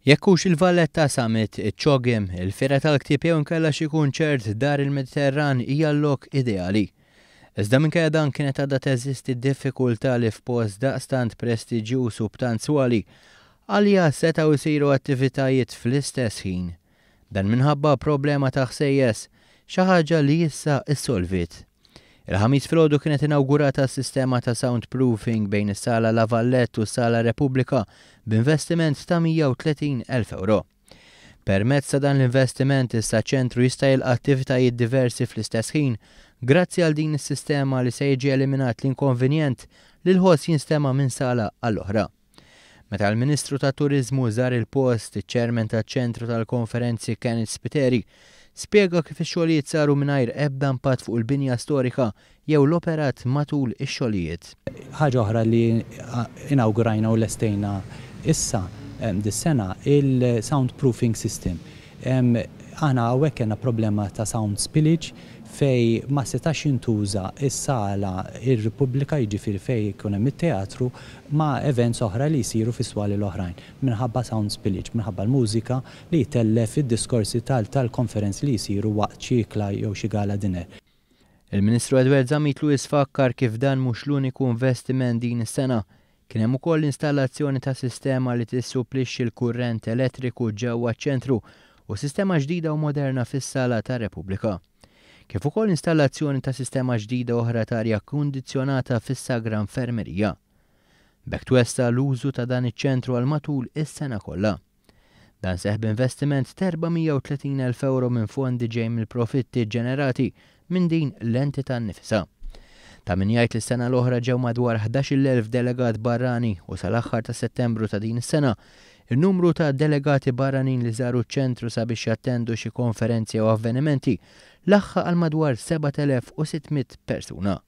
Jekkux il-Valletta samet ċogim, il-fira tal-ktib jew nkella xi ċert dar il-Mediterran hija l-lok ideali. Iżda minkejja dan kienet għadha teżisti diffikultà li f'post daqstant prestiġjuż u b'tanzwali għalija setaw isiru attivitajiet fl-istess ħin. Dan minħabba problema ta' ħsejjes xi ħaġa li issa issolvit. Il-ħamis filgħodu kienet inaugurata s-sistema ta' soundproofing bejn is-sala La Vallette u s-sala Repubblika b'investiment ta' 130,000 euro. Permezz ta' dan l-investiment issa ċentru jista' jilqa' attivitajiet diversi fl-istess ħin grazzi għal din is-sistema li se jiġi eliminat l-inkonvenjent li l-ħoss jinstema' minn sala għall-oħra. Meta l-Ministru ta' Turizmu żar il-post, iċ-Ċermen ta' ċentru tal-Konferenzi Kenneth Spiteri, spiega kif ix-xogħlijiet saru mingħajr ebda impatt fuq il-binja storika jew l-operat matul ix-xogħlijiet. Ħaġa oħra li inawgurajna u lestejna issa dis-sena il-soundproofing system aħna għawek kena problema ta' sound spillage fej ma setax jintuża il sala ir-Repubblika jiġifieri fej ikun hemm it-teatru ma' events oħra li jsiru fis-swali l-oħrajn minħabba sound spillage, minħabba l-mużika li jitelle id-diskorsi tal-konferenz li jsiru waqt ċikla jew xi gala diner. Il-Ministru Edward Zamitlu fakkar kif dan mhux l-uniku investiment din is-sena kien hemm ukoll installazzjoni ta' sistema li tissupplixxi l-kurrent elettriku ġewwa ċ-ċentru u sistema ġdida u moderna fis-sala ta' Repubblika. Kif ukoll installazzjoni ta' sistema ġdida oħra ta' arja kondizjonata fis-sagra infermerija. Bek twesta l-użu ta' dan iċ-ċentru għal matul is-sena kollha. Dan seħb investiment 430.000 euro minn fondi ġej mill-profitti ġenerati minn din l-entità nifsa. Ta' min jgħid li sena l-oħra ġew madwar 11,000 delegat barrani u sal-aħħar ta' settembru ta' din is-sena, il-numru ta' delegati barranin li żaru ċentru sabiex jattendu xi konferenzi u avvenimenti laħħa għal madwar 7,600 persuna.